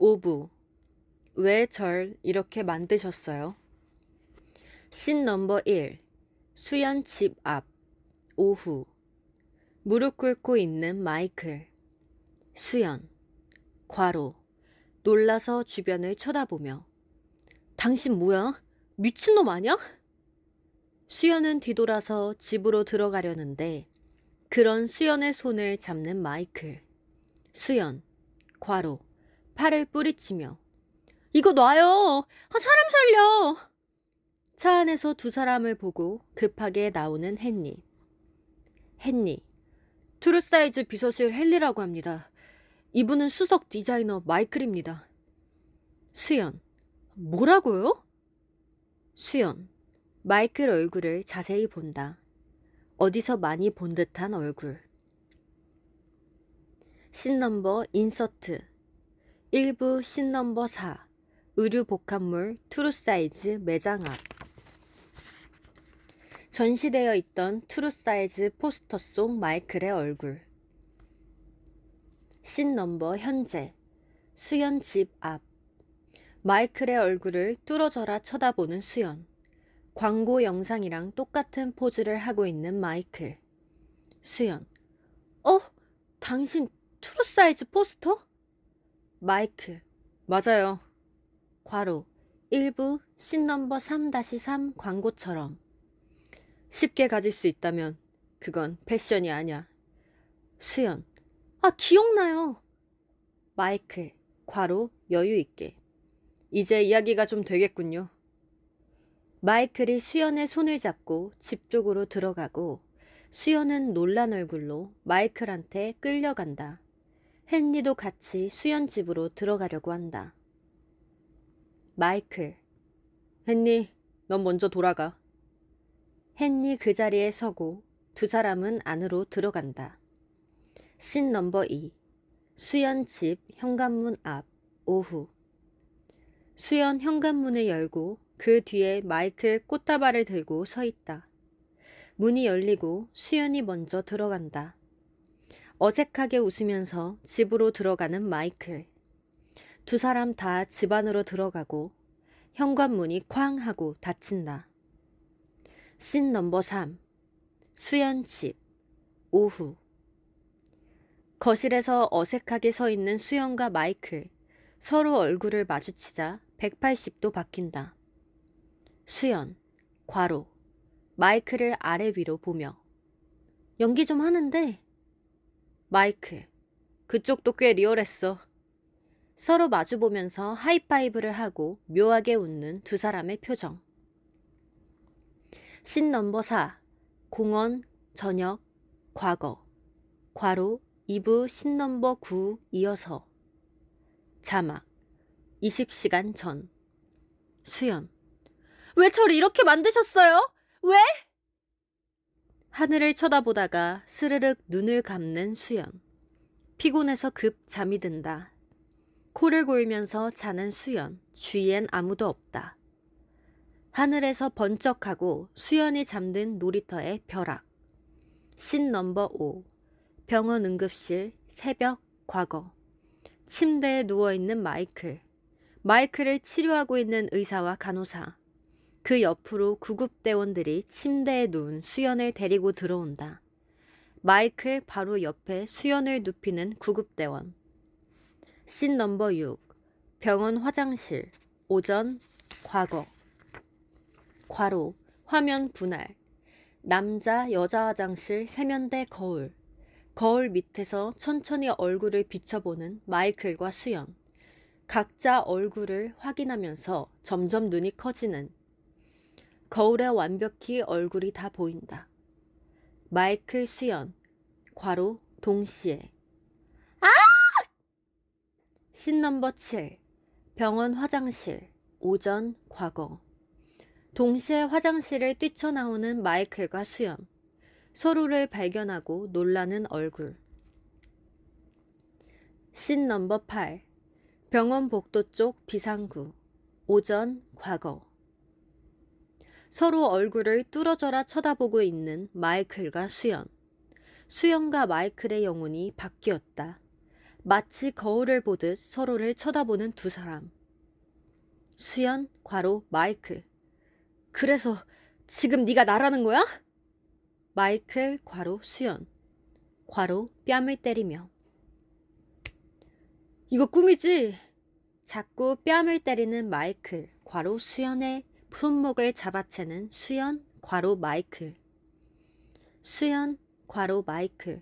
오부 왜 절 이렇게 만드셨어요? 신 넘버 1 수연 집 앞 오후 무릎 꿇고 있는 마이클 수연 과로 놀라서 주변을 쳐다보며 당신 뭐야? 미친놈 아냐? 수연은 뒤돌아서 집으로 들어가려는데 그런 수연의 손을 잡는 마이클 수연 과로 팔을 뿌리치며 이거 놔요. 아, 사람 살려. 차 안에서 두 사람을 보고 급하게 나오는 헨리. 헨리. 투루사이즈 비서실 헨리라고 합니다. 이분은 수석 디자이너 마이클입니다. 수연. 뭐라고요? 수연. 마이클 얼굴을 자세히 본다. 어디서 많이 본 듯한 얼굴. 신 넘버 인서트 1부 신넘버 4 의류 복합물 트루사이즈 매장 앞 전시되어 있던 트루사이즈 포스터 속 마이클의 얼굴 신넘버 현재 수연 집앞 마이클의 얼굴을 뚫어져라 쳐다보는 수연 광고 영상이랑 똑같은 포즈를 하고 있는 마이클 수연 어? 당신 트루사이즈 포스터? 마이클. 맞아요. 과로. 일부 신넘버 3-3 광고처럼. 쉽게 가질 수 있다면 그건 패션이 아니야. 수연. 아, 기억나요. 마이클. 과로 여유 있게. 이제 이야기가 좀 되겠군요. 마이클이 수연의 손을 잡고 집 쪽으로 들어가고 수연은 놀란 얼굴로 마이클한테 끌려간다. 헨리도 같이 수연집으로 들어가려고 한다. 마이클. 헨리, 넌 먼저 돌아가. 헨리 그 자리에 서고 두 사람은 안으로 들어간다. 씬 넘버 2. 수연집 현관문 앞 오후. 수연 현관문을 열고 그 뒤에 마이클 꽃다발을 들고 서 있다. 문이 열리고 수연이 먼저 들어간다. 어색하게 웃으면서 집으로 들어가는 마이클. 두 사람 다 집 안으로 들어가고 현관문이 쾅 하고 닫힌다. 씬 넘버 3. 수연집. 오후. 거실에서 어색하게 서 있는 수연과 마이클. 서로 얼굴을 마주치자 180도 바뀐다. 수연, 과로, 마이클을 아래 위로 보며 연기 좀 하는데 마이클. 그쪽도 꽤 리얼했어. 서로 마주보면서 하이파이브를 하고 묘하게 웃는 두 사람의 표정. 신 넘버 4. 공원, 저녁, 과거. 과로 2부 신 넘버 9 이어서. 자막. 20시간 전. 수연. 왜 저를 이렇게 만드셨어요? 왜? 하늘을 쳐다보다가 스르륵 눈을 감는 수연. 피곤해서 급 잠이 든다. 코를 골면서 자는 수연. 주위엔 아무도 없다. 하늘에서 번쩍하고 수연이 잠든 놀이터의 벼락. 신 넘버 5. 병원 응급실 새벽 과거. 침대에 누워있는 마이클. 마이클을 치료하고 있는 의사와 간호사. 그 옆으로 구급대원들이 침대에 누운 수연을 데리고 들어온다. 마이클 바로 옆에 수연을 눕히는 구급대원. 씬 넘버 6. 병원 화장실. 오전. 과거. 과로. 화면 분할. 남자, 여자 화장실, 세면대 거울. 거울 밑에서 천천히 얼굴을 비춰보는 마이클과 수연. 각자 얼굴을 확인하면서 점점 눈이 커지는 거울에 완벽히 얼굴이 다 보인다. 마이클 수연, 과로 동시에. 아! 신 넘버 7, 병원 화장실, 오전 과거. 동시에 화장실을 뛰쳐나오는 마이클과 수연. 서로를 발견하고 놀라는 얼굴. 신 넘버 8. 병원 복도 쪽 비상구. 오전 과거. 서로 얼굴을 뚫어져라 쳐다보고 있는 마이클과 수연. 수연과 마이클의 영혼이 바뀌었다. 마치 거울을 보듯 서로를 쳐다보는 두 사람. 수연, 과로, 마이클. 그래서 지금 네가 나라는 거야? 마이클, 과로, 수연. 과로, 뺨을 때리며. 이거 꿈이지? 자꾸 뺨을 때리는 마이클, 과로, 수연의 손목을 잡아채는 수연 과로 마이클. 수연 과로 마이클.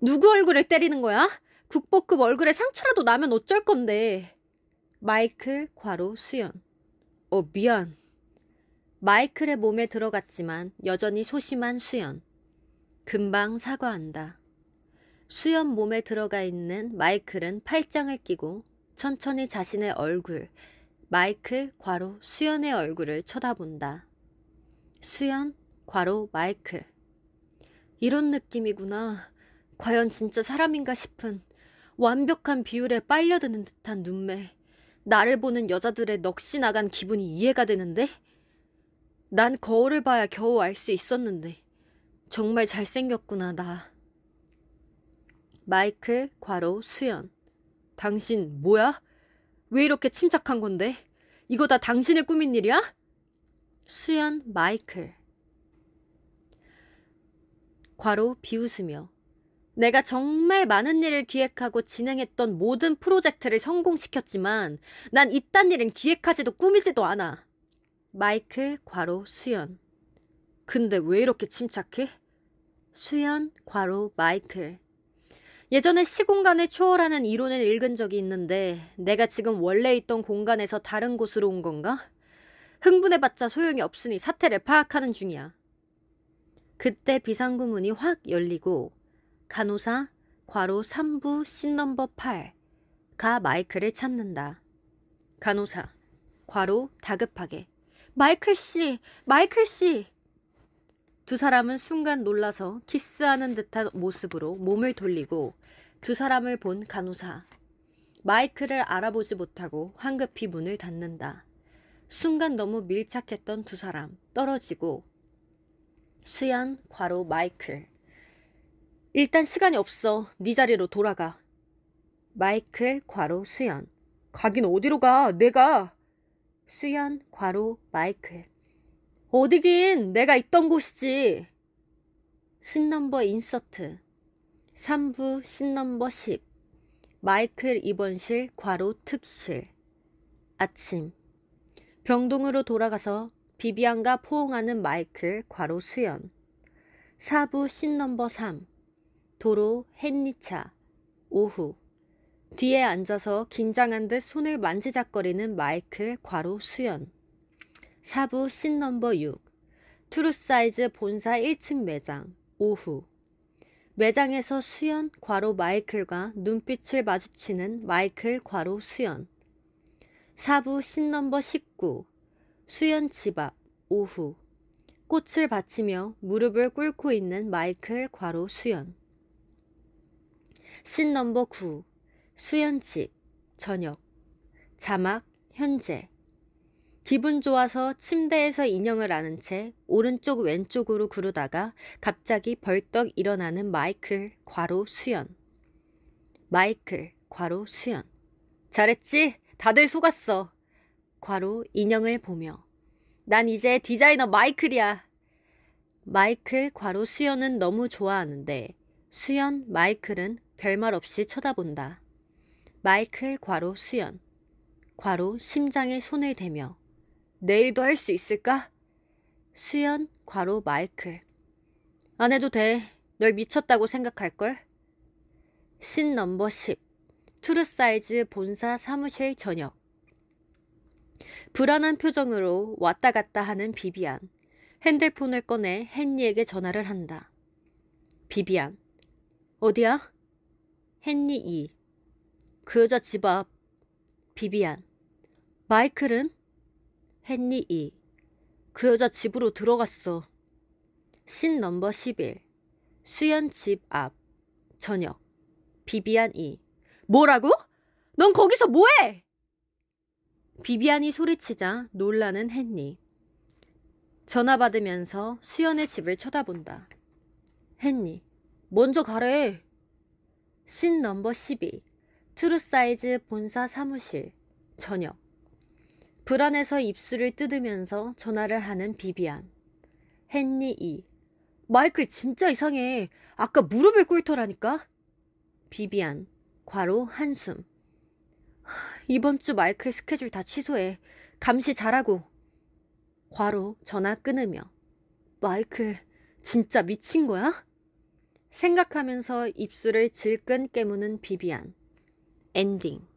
누구 얼굴을 때리는 거야? 국보급 얼굴에 상처라도 나면 어쩔 건데. 마이클 과로 수연. 어 미안. 마이클의 몸에 들어갔지만 여전히 소심한 수연. 금방 사과한다. 수연 몸에 들어가 있는 마이클은 팔짱을 끼고 천천히 자신의 얼굴, 마이클 과로 수연의 얼굴을 쳐다본다. 수연 과로 마이클 이런 느낌이구나. 과연 진짜 사람인가 싶은 완벽한 비율에 빨려드는 듯한 눈매. 나를 보는 여자들의 넋이 나간 기분이 이해가 되는데? 난 거울을 봐야 겨우 알 수 있었는데. 정말 잘생겼구나, 나. 마이클, 과로, 수연. 당신, 뭐야? 왜 이렇게 침착한 건데? 이거 다 당신의 꿈인 일이야? 수연 마이클 과로 비웃으며 내가 정말 많은 일을 기획하고 진행했던 모든 프로젝트를 성공시켰지만 난 이딴 일은 기획하지도 꾸미지도 않아. 마이클 과로 수연 근데 왜 이렇게 침착해? 수연 과로 마이클 예전에 시공간을 초월하는 이론을 읽은 적이 있는데 내가 지금 원래 있던 공간에서 다른 곳으로 온 건가? 흥분해봤자 소용이 없으니 사태를 파악하는 중이야. 그때 비상구 문이 확 열리고 간호사 과로 3부 신 넘버 8가 마이클을 찾는다. 간호사 과로 다급하게 마이클 씨, 마이클 씨두 사람은 순간 놀라서 키스하는 듯한 모습으로 몸을 돌리고 두 사람을 본 간호사. 마이크를 알아보지 못하고 황급히 문을 닫는다. 순간 너무 밀착했던 두 사람 떨어지고 수연 과로 마이클 일단 시간이 없어 네 자리로 돌아가 마이클 과로 수연 가긴 어디로 가 내가 수연 과로 마이클 어디긴 내가 있던 곳이지. 신넘버 인서트 3부 신넘버 10 마이클 입원실 과로 특실 아침 병동으로 돌아가서 비비안과 포옹하는 마이클 과로 수연 4부 신넘버 3 도로 헨리차 오후 뒤에 앉아서 긴장한 듯 손을 만지작거리는 마이클 과로 수연 사부 신 넘버 6 트루사이즈 본사 1층 매장 오후 매장에서 수연 과로 마이클과 눈빛을 마주치는 마이클 과로 수연 사부 신 넘버 19 수연 집 앞 오후 꽃을 받치며 무릎을 꿇고 있는 마이클 과로 수연 신 넘버 9 수연 집 저녁 자막 현재 기분 좋아서 침대에서 인형을 아는 채 오른쪽 왼쪽으로 구르다가 갑자기 벌떡 일어나는 마이클 과로 수연. 마이클 과로 수연. 잘했지? 다들 속았어. 과로 인형을 보며. 난 이제 디자이너 마이클이야. 마이클 과로 수연은 너무 좋아하는데 수연 마이클은 별말 없이 쳐다본다. 마이클 과로 수연. 과로 심장에 손을 대며 내일도 할 수 있을까? 수연, 과로 마이클. 안 해도 돼. 널 미쳤다고 생각할걸? 신 넘버 10. 투르 사이즈 본사 사무실 저녁. 불안한 표정으로 왔다 갔다 하는 비비안. 핸드폰을 꺼내 헨리에게 전화를 한다. 비비안. 어디야? 헨리 2. 그 여자 집 앞. 비비안. 마이클은? 헨리 이. 그 여자 집으로 들어갔어. 신 넘버 11. 수연 집 앞. 저녁. 비비안 이. 뭐라고? 넌 거기서 뭐해? 비비안이 소리치자 놀라는 헨리. 전화 받으면서 수연의 집을 쳐다본다. 헨리. 먼저 가래. 신 넘버 12. 트루 사이즈 본사 사무실. 저녁. 불안해서 입술을 뜯으면서 전화를 하는 비비안. 헨리 이. 마이클 진짜 이상해. 아까 무릎을 꿇더라니까. 비비안. 과로 한숨. 이번 주 마이클 스케줄 다 취소해. 감시 잘하고. 과로 전화 끊으며. 마이클 진짜 미친 거야? 생각하면서 입술을 질끈 깨무는 비비안. 엔딩.